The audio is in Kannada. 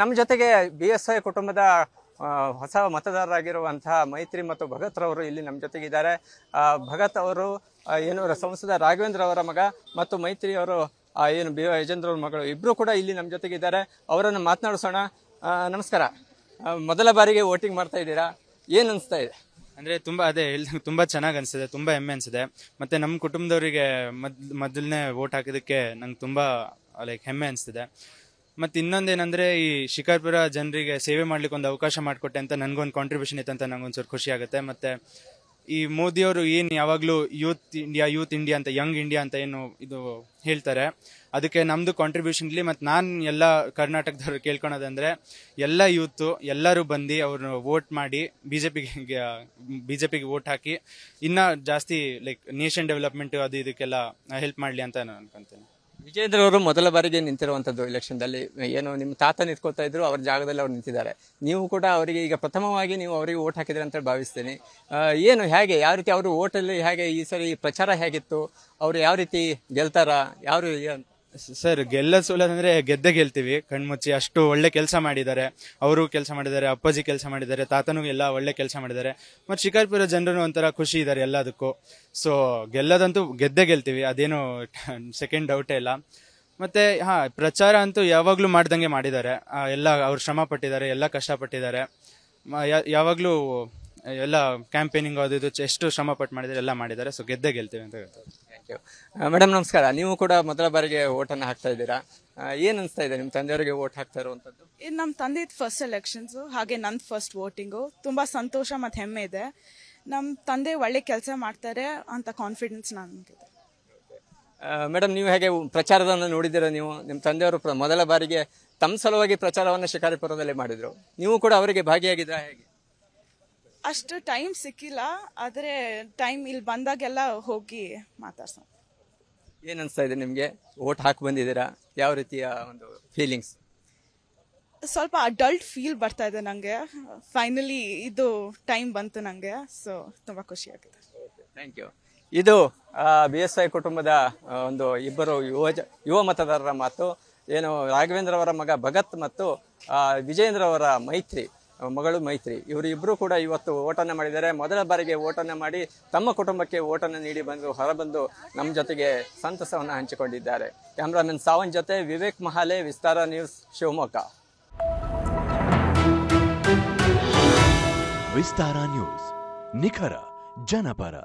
ನಮ್ಮ ಜೊತೆಗೆ ಬಿ ಎಸ್ ಐ ಕುಟುಂಬದ ಹೊಸ ಮತದಾರರಾಗಿರುವಂತಹ ಮೈತ್ರಿ ಮತ್ತು ಭಗತ್ ರವರು ಇಲ್ಲಿ ನಮ್ಮ ಜೊತೆಗಿದ್ದಾರೆ ಭಗತ್ ಅವರು ಏನು ಸಂಸದ ರಾಘವೇಂದ್ರ ಅವರ ಮಗ ಮತ್ತು ಮೈತ್ರಿ ಅವರು ಏನು ಬಿ ಯಜೇಂದ್ರ ಅವರ ಮಗಳು ಇಬ್ಬರು ಕೂಡ ಇಲ್ಲಿ ನಮ್ಮ ಜೊತೆಗಿದ್ದಾರೆ ಅವರನ್ನು ಮಾತನಾಡಿಸೋಣ ನಮಸ್ಕಾರ ಮೊದಲ ಬಾರಿಗೆ ವೋಟಿಂಗ್ ಮಾಡ್ತಾ ಇದ್ದೀರಾ ಏನು ಅನಿಸ್ತಾ ಇದೆ ಅಂದರೆ ತುಂಬ ಅದೇ ತುಂಬ ಚೆನ್ನಾಗಿ ಅನಿಸಿದೆ ತುಂಬ ಹೆಮ್ಮೆ ಅನಿಸಿದೆ ಮತ್ತು ನಮ್ಮ ಕುಟುಂಬದವರಿಗೆ ಮೊದ್ ಮೊದಲನೇ ವೋಟ್ ಹಾಕಿದ್ದಕ್ಕೆ ನಂಗೆ ತುಂಬ ಲೈಕ್ ಹೆಮ್ಮೆ ಅನಿಸ್ತಿದೆ ಮತ್ತೆ ಇನ್ನೊಂದೇನಂದ್ರೆ ಈ ಶಿಕಾರ್ಪುರ ಜನರಿಗೆ ಸೇವೆ ಮಾಡ್ಲಿಕ್ಕೆ ಒಂದು ಅವಕಾಶ ಮಾಡಿಕೊಟ್ಟೆ ಅಂತ ನನ್ಗೊಂದು ಕಾಂಟ್ರಿಬ್ಯೂಷನ್ ಇತ್ತು ಅಂತ ಸ್ವಲ್ಪ ಖುಷಿ ಆಗುತ್ತೆ ಮತ್ತೆ ಈ ಮೋದಿಯವರು ಏನು ಯಾವಾಗಲೂ ಯೂತ್ ಇಂಡಿಯಾ ಯೂತ್ ಇಂಡಿಯಾ ಅಂತ ಯಂಗ್ ಇಂಡಿಯಾ ಅಂತ ಏನು ಇದು ಹೇಳ್ತಾರೆ ಅದಕ್ಕೆ ನಮ್ಮದು ಕಾಂಟ್ರಿಬ್ಯೂಷನ್ ಇಲ್ಲಿ ಮತ್ತು ನಾನು ಎಲ್ಲ ಕರ್ನಾಟಕದವ್ರು ಕೇಳ್ಕೊಳೋದಂದ್ರೆ ಎಲ್ಲ ಯೂತು ಎಲ್ಲರೂ ಬಂದು ಅವರು ವೋಟ್ ಮಾಡಿ ಬಿ ಜೆ ಪಿಗೆ ಬಿ ಜೆ ಪಿಗೆ ವೋಟ್ ಹಾಕಿ ಇನ್ನೂ ಜಾಸ್ತಿ ಲೈಕ್ ನೇಷನ್ ಡೆವಲಪ್ಮೆಂಟ್ ಅದು ಇದಕ್ಕೆಲ್ಲ ಹೆಲ್ಪ್ ಮಾಡಲಿ ಅಂತ ನಾನು ಅನ್ಕೊಂತೀನಿ ವಿಜೇಂದ್ರ ಅವರು ಮೊದಲ ಬಾರಿಗೆ ನಿಂತಿರುವಂಥದ್ದು ಎಲೆಕ್ಷನ್ದಲ್ಲಿ ಏನು ನಿಮ್ಮ ತಾತ ನಿಂತ್ಕೋತಾ ಇದ್ರು ಅವ್ರ ಜಾಗದಲ್ಲಿ ಅವ್ರು ನಿಂತಿದ್ದಾರೆ ನೀವು ಕೂಡ ಅವರಿಗೆ ಈಗ ಪ್ರಥಮವಾಗಿ ನೀವು ಅವರಿಗೆ ಓಟ್ ಹಾಕಿದ್ರೆ ಅಂತ ಭಾವಿಸ್ತೀನಿ ಏನು ಹೇಗೆ ಯಾವ ರೀತಿ ಅವರು ಓಟಲ್ಲಿ ಹೇಗೆ ಈ ಸರಿ ಪ್ರಚಾರ ಹೇಗಿತ್ತು ಅವರು ಯಾವ ರೀತಿ ಗೆಲ್ತಾರ ಯಾವ ಸರ್ ಗೆಲ್ಲ ಸೋಲದಂದ್ರೆ ಗೆದ್ದೆ ಗೆಲ್ತೀವಿ ಕಣ್ಮುಚ್ಚಿ ಅಷ್ಟು ಒಳ್ಳೆ ಕೆಲಸ ಮಾಡಿದ್ದಾರೆ ಅವರು ಕೆಲಸ ಮಾಡಿದ್ದಾರೆ ಅಪ್ಪಾಜಿ ಕೆಲಸ ಮಾಡಿದ್ದಾರೆ ತಾತನೂ ಎಲ್ಲ ಒಳ್ಳೆ ಕೆಲಸ ಮಾಡಿದ್ದಾರೆ ಮತ್ತು ಶಿಕಾರ್ಪುರ ಜನರು ಒಂಥರ ಖುಷಿ ಇದ್ದಾರೆ ಎಲ್ಲದಕ್ಕೂ ಸೊ ಗೆಲ್ಲದಂತೂ ಗೆದ್ದೆ ಗೆಲ್ತೀವಿ ಅದೇನು ಸೆಕೆಂಡ್ ಡೌಟೇ ಇಲ್ಲ ಮತ್ತೆ ಹಾ ಪ್ರಚಾರ ಅಂತೂ ಯಾವಾಗಲೂ ಮಾಡ್ದಂಗೆ ಮಾಡಿದ್ದಾರೆ ಎಲ್ಲ ಅವ್ರು ಶ್ರಮ ಪಟ್ಟಿದ್ದಾರೆ ಎಲ್ಲ ಕಷ್ಟಪಟ್ಟಿದ್ದಾರೆ ಯಾವಾಗಲೂ ಎಲ್ಲ ಕ್ಯಾಂಪೇನಿಂಗ್ ಅದು ಇದು ಎಷ್ಟು ಶ್ರಮ ಪಟ್ಟು ಮಾಡಿದರೆ ಎಲ್ಲ ಮಾಡಿದ್ದಾರೆ ಸೊ ಗೆದ್ದೇ ಗೆಲ್ತೇವೆ ಅಂತ ಹೇಳ್ತಾರೆ ಮೇಡಮ್ ನಮಸ್ಕಾರ ನೀವು ಕೂಡ ಮೊದಲ ಬಾರಿಗೆ ಓಟನ್ನು ಹಾಕ್ತಾ ಇದ್ದೀರಾ ಏನ್ ಅನಿಸ್ತಾ ಇದೆ ನಿಮ್ ತಂದೆಯವರಿಗೆ ಓಟ್ ಹಾಕ್ತಾ ಇರುವಂತದ್ದು ಇದು ನಮ್ಮ ತಂದೆ ಫಸ್ಟ್ ಎಲೆಕ್ಷನ್ಸ್ ಹಾಗೆ ನನ್ ಫಸ್ಟ್ ವೋಟಿಂಗು ತುಂಬಾ ಸಂತೋಷ ಮತ್ತೆ ಹೆಮ್ಮೆ ಇದೆ ನಮ್ಮ ತಂದೆ ಒಳ್ಳೆ ಕೆಲಸ ಮಾಡ್ತಾರೆ ಅಂತ ಕಾನ್ಫಿಡೆನ್ಸ್ ನನಗಿದೆ ಮೇಡಮ್ ನೀವು ಹೇಗೆ ಪ್ರಚಾರವನ್ನು ನೋಡಿದ್ದೀರಾ ನೀವು ನಿಮ್ಮ ತಂದೆಯವರು ಮೊದಲ ಬಾರಿಗೆ ತಮ್ಮ ಸಲುವಾಗಿ ಪ್ರಚಾರವನ್ನು ಶಿಕಾರಿಪುರದಲ್ಲಿ ಮಾಡಿದ್ರು ನೀವು ಕೂಡ ಅವರಿಗೆ ಭಾಗಿಯಾಗಿದ್ರಾ ಹೇಗೆ ಅಷ್ಟು ಟೈಮ್ ಸಿಕ್ಕಿಲ್ಲ ಆದರೆ ಟೈಮ್ ಇಲ್ಲಿ ಬಂದಾಗೆಲ್ಲ ಹೋಗಿ ಮಾತಾಡ್ಸೋಣ ಏನು ಅನಿಸ್ತಾ ಇದೆ ನಿಮಗೆ ಓಟ್ ಹಾಕಿ ಬಂದಿದ್ದೀರಾ ಯಾವ ರೀತಿಯ ಒಂದು ಫೀಲಿಂಗ್ಸ್ ಸ್ವಲ್ಪ ಅಡಲ್ಟ್ ಫೀಲ್ ಬರ್ತಾ ಇದೆ ನನಗೆ ಫೈನಲಿ ಇದು ಟೈಮ್ ಬಂತು ನನಗೆ ಸೊ ತುಂಬ ಖುಷಿಯಾಗಿದೆ ಥ್ಯಾಂಕ್ ಯು ಇದು ಬಿ ಎಸ್ ಐ ಕುಟುಂಬದ ಒಂದು ಇಬ್ಬರು ಯುವ ಯುವ ಮತದಾರರ ಮಾತು ಏನು ರಾಘವೇಂದ್ರ ಅವರ ಮಗ ಭಗತ್ ಮತ್ತು ವಿಜೇಂದ್ರ ಅವರ ಮೈತ್ರಿ ಮಗಳು ಮೈತ್ರಿ ಇವರಿಬ್ಬರು ಕೂಡ ಇವತ್ತು ಓಟನ್ನು ಮಾಡಿದ್ದಾರೆ ಮೊದಲ ಬಾರಿಗೆ ಓಟನ್ನು ಮಾಡಿ ತಮ್ಮ ಕುಟುಂಬಕ್ಕೆ ಓಟನ್ನು ನೀಡಿ ಬಂದು ಹೊರಬಂದು ನಮ್ಮ ಜೊತೆಗೆ ಸಂತಸವನ್ನು ಹಂಚಿಕೊಂಡಿದ್ದಾರೆ ಕ್ಯಾಮ್ರಾಮನ್ ಸಾವನ್ ಜೊತೆ ವಿವೇಕ್ ಮಹಾಲೆ ವಿಸ್ತಾರ ನ್ಯೂಸ್ ಶಿವಮೊಗ್ಗ ವಿಸ್ತಾರ ನ್ಯೂಸ್ ನಿಖರ ಜನಪರ